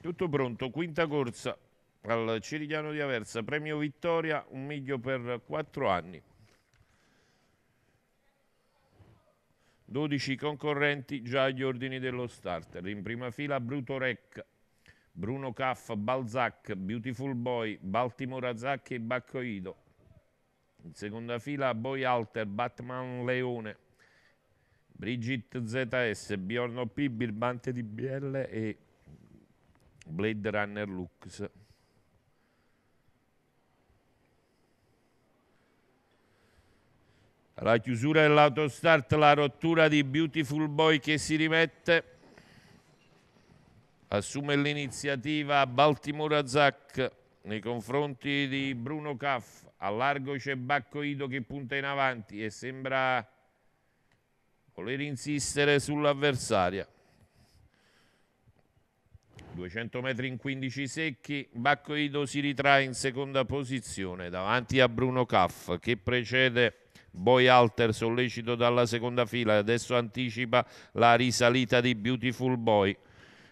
Tutto pronto, quinta corsa al Cirigliano di Aversa, premio vittoria, un miglio per quattro anni. 12 concorrenti già agli ordini dello starter. In prima fila Bruto Rec, Bruno Caff, Balzac, Beautiful Boy, Baltimore Azzacchi e Baccoido. In seconda fila Boy Alter, Batman Leone, Brigitte ZS, Bjorno P, Birbante di BL e Blade Runner Lux. La chiusura dell'autostart la rottura di Beautiful Boy che si rimette. Assume l'iniziativa Baltimore Azzac nei confronti di Bruno Caff. A largo c'è Bacco Ido che punta in avanti e sembra voler insistere sull'avversaria. 200 metri in 15 secchi, Bacco Baccoido si ritrae in seconda posizione davanti a Bruno Caff che precede Boy Alter sollecito dalla seconda fila, adesso anticipa la risalita di Beautiful Boy.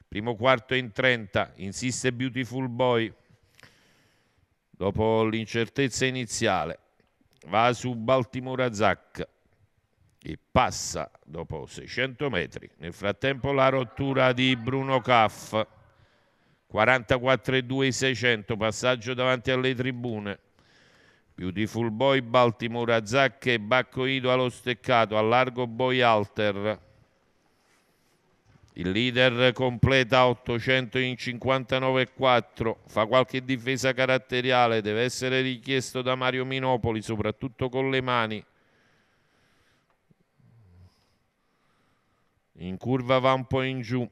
Primo quarto in 30, insiste Beautiful Boy. Dopo l'incertezza iniziale, va su Baltimora Zac e passa dopo 600 metri. Nel frattempo la rottura di Bruno Caff. 44,2 600, passaggio davanti alle tribune. Beautiful Boy Baltimore a Zacche e Baccoido allo steccato, a largo Boy Alter. Il leader completa 800 in 59,4, fa qualche difesa caratteriale, deve essere richiesto da Mario Minopoli, soprattutto con le mani. In curva va un po' in giù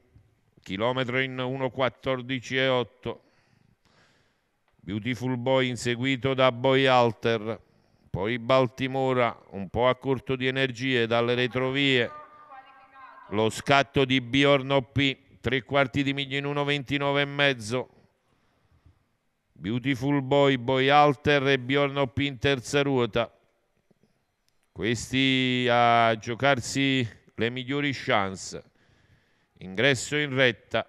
chilometro in 1.14.8. Beautiful Boy inseguito da Boy Alter, poi Baltimora un po' a corto di energie dalle retrovie, lo scatto di Biorno P, tre quarti di miglio in 1.29,5. Beautiful Boy, Boy Alter e Biorno P in terza ruota. Questi a giocarsi le migliori chance. Ingresso in retta.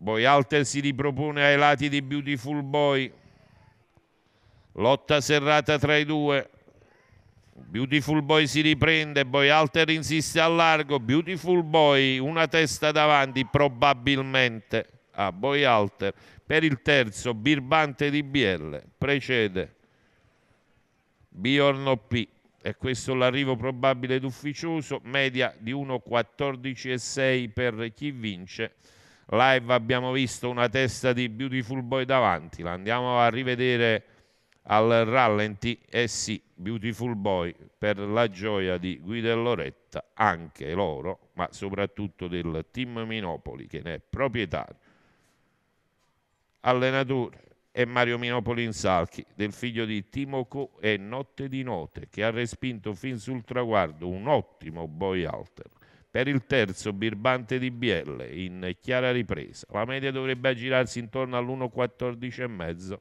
Boyalter si ripropone ai lati di Beautiful Boy. Lotta serrata tra i due. Beautiful Boy si riprende, Boyalter insiste al largo, Beautiful Boy una testa davanti probabilmente a Boyalter per il terzo birbante di BL, precede Biorn P è questo l'arrivo probabile ed ufficioso, media di 1,14,6 per chi vince. Live abbiamo visto una testa di Beautiful Boy davanti, la andiamo a rivedere al rallenti. Eh sì, Beautiful Boy per la gioia di Guido e Loretta, anche loro, ma soprattutto del team Minopoli che ne è proprietario. Allenatore e Mario Minopoli Insalchi, del figlio di Timoco e Notte di Note, che ha respinto fin sul traguardo un ottimo boy alter. Per il terzo birbante di Bielle, in chiara ripresa, la media dovrebbe aggirarsi intorno all'1,14,5